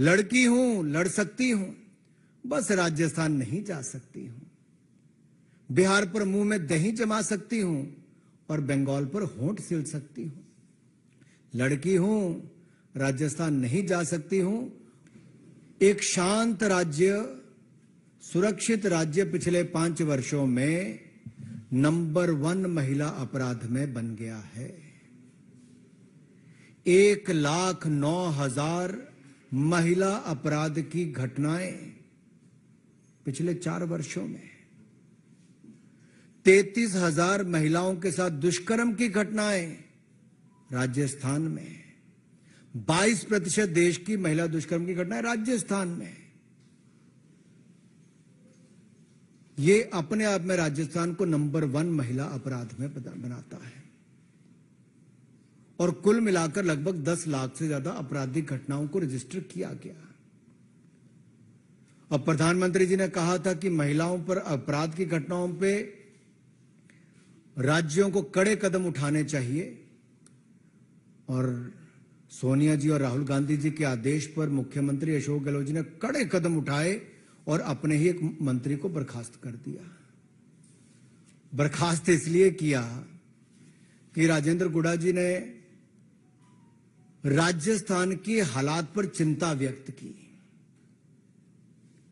लड़की हूं लड़ सकती हूं बस राजस्थान नहीं जा सकती हूं बिहार पर मुंह में दही जमा सकती हूं और बंगाल पर होंठ सिल सकती हूं लड़की हूं राजस्थान नहीं जा सकती हूं एक शांत राज्य सुरक्षित राज्य पिछले पांच वर्षों में नंबर वन महिला अपराध में बन गया है एक लाख नौ हजार महिला अपराध की घटनाएं पिछले चार वर्षों में तैतीस हजार महिलाओं के साथ दुष्कर्म की घटनाएं राजस्थान में 22 प्रतिशत देश की महिला दुष्कर्म की घटनाएं राजस्थान में ये अपने आप में राजस्थान को नंबर वन महिला अपराध में बनाता है और कुल मिलाकर लगभग 10 लाख से ज्यादा आपराधिक घटनाओं को रजिस्टर किया गया अब प्रधानमंत्री जी ने कहा था कि महिलाओं पर अपराध की घटनाओं पे राज्यों को कड़े कदम उठाने चाहिए और सोनिया जी और राहुल गांधी जी के आदेश पर मुख्यमंत्री अशोक गहलोत जी ने कड़े कदम उठाए और अपने ही एक मंत्री को बर्खास्त कर दिया बर्खास्त इसलिए किया कि राजेंद्र गुडा जी ने राजस्थान के हालात पर चिंता व्यक्त की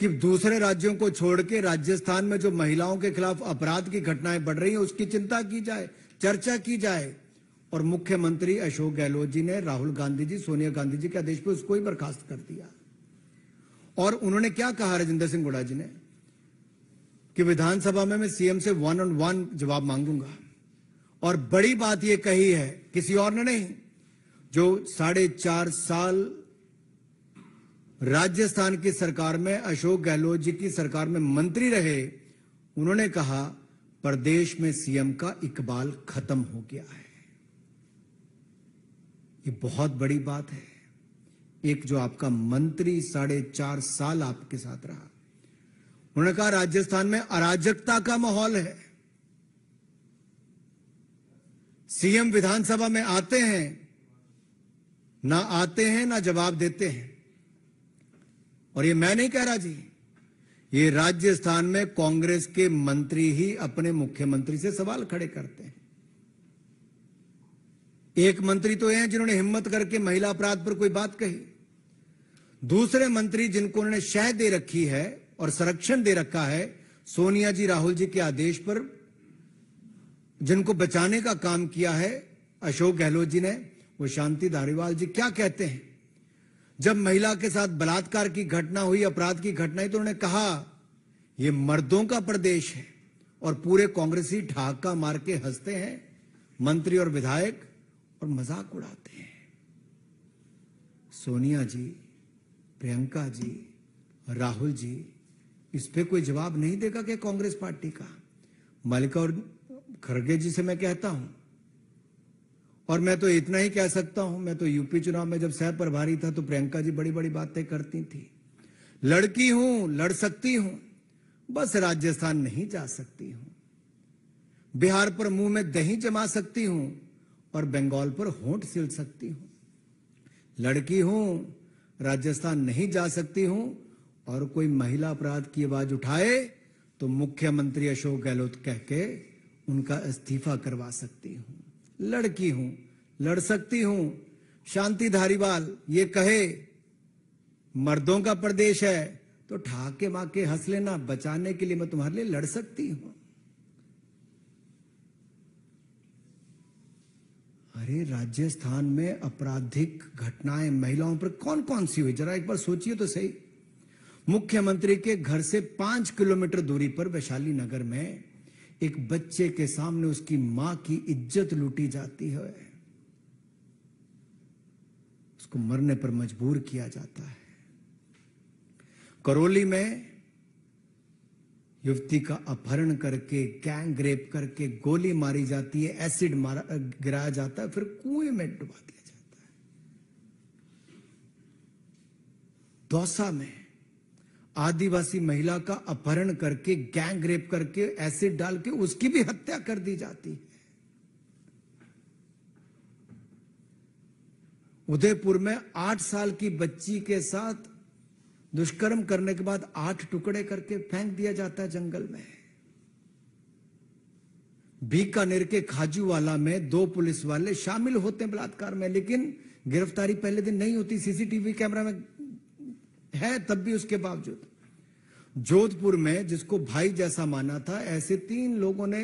कि दूसरे राज्यों को छोड़ के राजस्थान में जो महिलाओं के खिलाफ अपराध की घटनाएं बढ़ रही हैं उसकी चिंता की जाए चर्चा की जाए और मुख्यमंत्री अशोक गहलोत जी ने राहुल गांधी जी सोनिया गांधी जी के आदेश पर उसको ही बर्खास्त कर दिया और उन्होंने क्या कहा राजेंद्र सिंह गुड़ा जी ने कि विधानसभा में मैं सीएम से वन ऑन वन जवाब मांगूंगा और बड़ी बात यह कही है किसी और ने नहीं जो साढ़े चार साल राजस्थान की सरकार में अशोक गहलोत जी की सरकार में मंत्री रहे उन्होंने कहा प्रदेश में सीएम का इकबाल खत्म हो गया है ये बहुत बड़ी बात है एक जो आपका मंत्री साढ़े चार साल आपके साथ रहा उन्होंने कहा राजस्थान में अराजकता का माहौल है सीएम विधानसभा में आते हैं ना आते हैं ना जवाब देते हैं और ये मैं नहीं कह रहा जी ये राजस्थान में कांग्रेस के मंत्री ही अपने मुख्यमंत्री से सवाल खड़े करते हैं एक मंत्री तो हैं जिन्होंने हिम्मत करके महिला अपराध पर कोई बात कही दूसरे मंत्री जिनको उन्होंने शह दे रखी है और संरक्षण दे रखा है सोनिया जी राहुल जी के आदेश पर जिनको बचाने का काम किया है अशोक गहलोत जी ने वो शांति धारीवाल जी क्या कहते हैं जब महिला के साथ बलात्कार की घटना हुई अपराध की घटना हुई तो उन्होंने कहा ये मर्दों का प्रदेश है और पूरे कांग्रेसी ढाका मार के हंसते हैं मंत्री और विधायक और मजाक उड़ाते हैं सोनिया जी प्रियंका जी राहुल जी इस पे कोई जवाब नहीं देगा क्या कांग्रेस पार्टी का मल्लिका और खड़गे जी से मैं कहता हूं और मैं तो इतना ही कह सकता हूं मैं तो यूपी चुनाव में जब सह प्रभारी था तो प्रियंका जी बड़ी बड़ी बातें करती थी लड़की हूं लड़ सकती हूं बस राजस्थान नहीं जा सकती हूं बिहार पर मुंह में दही जमा सकती हूं और बंगाल पर होंठ सिल सकती हूं लड़की हूं राजस्थान नहीं जा सकती हूं और कोई महिला अपराध की आवाज उठाए तो मुख्यमंत्री अशोक गहलोत कह के उनका इस्तीफा करवा सकती हूं लड़की हूं लड़ सकती हूं शांति धारीवाल ये कहे मर्दों का प्रदेश है तो ठाके माके हंस लेना बचाने के लिए मैं तुम्हारे लिए लड़ सकती हूं अरे राजस्थान में आपराधिक घटनाएं महिलाओं पर कौन कौन सी हुई जरा एक बार सोचिए तो सही मुख्यमंत्री के घर से पांच किलोमीटर दूरी पर वैशाली नगर में एक बच्चे के सामने उसकी मां की इज्जत लूटी जाती है उसको मरने पर मजबूर किया जाता है करौली में युवती का अपहरण करके गैंग रेप करके गोली मारी जाती है एसिड मारा गिराया जाता है फिर कुएं में डुबा दिया जाता है दौसा में आदिवासी महिला का अपहरण करके गैंग रेप करके एसिड डाल के उसकी भी हत्या कर दी जाती है उदयपुर में आठ साल की बच्ची के साथ दुष्कर्म करने के बाद आठ टुकड़े करके फेंक दिया जाता है जंगल में बीकानेर के खाजूवाला में दो पुलिस वाले शामिल होते हैं बलात्कार में लेकिन गिरफ्तारी पहले दिन नहीं होती सीसीटीवी कैमरा में है तब भी उसके बावजूद जोधपुर में जिसको भाई जैसा माना था ऐसे तीन लोगों ने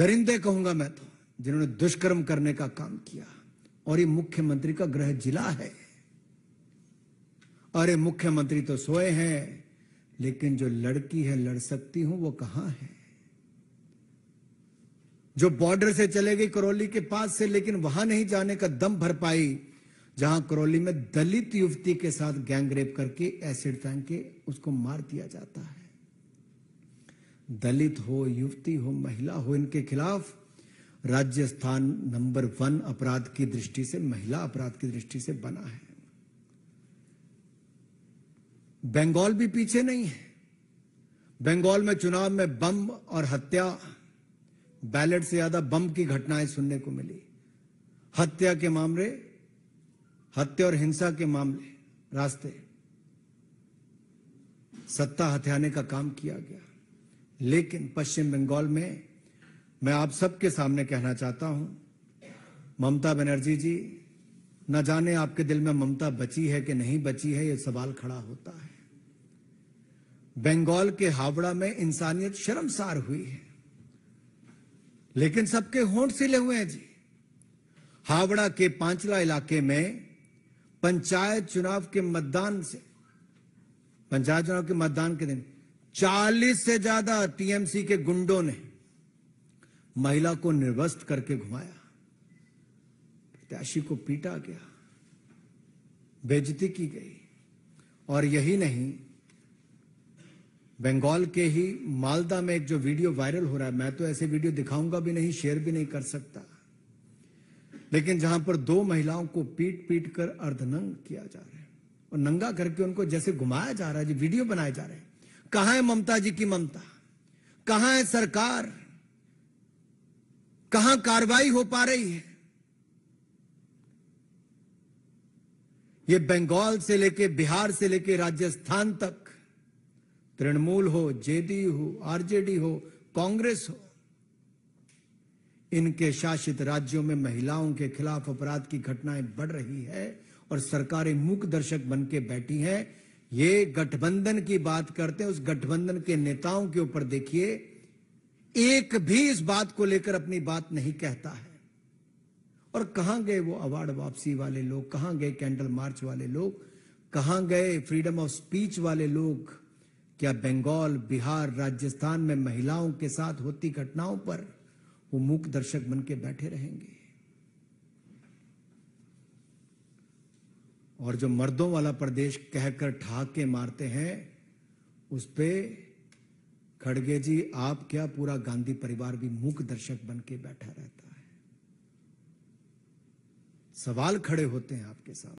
दरिंदे कहूंगा मैं तो जिन्होंने दुष्कर्म करने का काम किया और ये मुख्यमंत्री का गृह जिला है अरे मुख्यमंत्री तो सोए हैं लेकिन जो लड़की है लड़ सकती हूं वो कहां है जो बॉर्डर से चले गई करौली के पास से लेकिन वहां नहीं जाने का दम भर पाई जहां करौली में दलित युवती के साथ गैंगरेप करके एसिड फेंक के उसको मार दिया जाता है दलित हो युवती हो महिला हो इनके खिलाफ राज्य स्थान नंबर वन अपराध की दृष्टि से महिला अपराध की दृष्टि से बना है बंगाल भी पीछे नहीं है बंगाल में चुनाव में बम और हत्या बैलेट से ज्यादा बम की घटनाएं सुनने को मिली हत्या के मामले हत्या और हिंसा के मामले रास्ते सत्ता हथियाने का काम किया गया लेकिन पश्चिम बंगाल में मैं आप सबके सामने कहना चाहता हूं ममता बनर्जी जी न जाने आपके दिल में ममता बची है कि नहीं बची है यह सवाल खड़ा होता है बंगाल के हावड़ा में इंसानियत शर्मसार हुई है लेकिन सबके होंठ सिले हुए हैं जी हावड़ा के पांचला इलाके में पंचायत चुनाव के मतदान से पंचायत चुनाव के मतदान के दिन 40 से ज्यादा टीएमसी के गुंडों ने महिला को निर्वस्त करके घुमाया प्रत्याशी को पीटा गया बेजती की गई और यही नहीं बंगाल के ही मालदा में एक जो वीडियो वायरल हो रहा है मैं तो ऐसे वीडियो दिखाऊंगा भी नहीं शेयर भी नहीं कर सकता लेकिन जहां पर दो महिलाओं को पीट पीट कर अर्धनंग किया जा रहा है और नंगा करके उनको जैसे घुमाया जा रहा है जी वीडियो बनाए जा रहे हैं कहा है ममता जी की ममता कहा है सरकार कहा कार्रवाई हो पा रही है ये बंगाल से लेके बिहार से लेके राजस्थान तक तृणमूल हो जेडी हो आरजेडी हो कांग्रेस हो इनके शासित राज्यों में महिलाओं के खिलाफ अपराध की घटनाएं बढ़ रही है और सरकारें मूक दर्शक बन के बैठी हैं ये गठबंधन की बात करते हैं उस गठबंधन के नेताओं के ऊपर देखिए एक भी इस बात को लेकर अपनी बात नहीं कहता है और कहां गए वो अवार्ड वापसी वाले लोग कहां गए कैंडल मार्च वाले लोग कहां गए फ्रीडम ऑफ स्पीच वाले लोग क्या बंगाल बिहार राजस्थान में महिलाओं के साथ होती घटनाओं पर वो मूक दर्शक बन के बैठे रहेंगे और जो मर्दों वाला प्रदेश कहकर ठाक के मारते हैं उस पर खड़गे जी आप क्या पूरा गांधी परिवार भी मूक दर्शक बन के बैठा रहता है सवाल खड़े होते हैं आपके सामने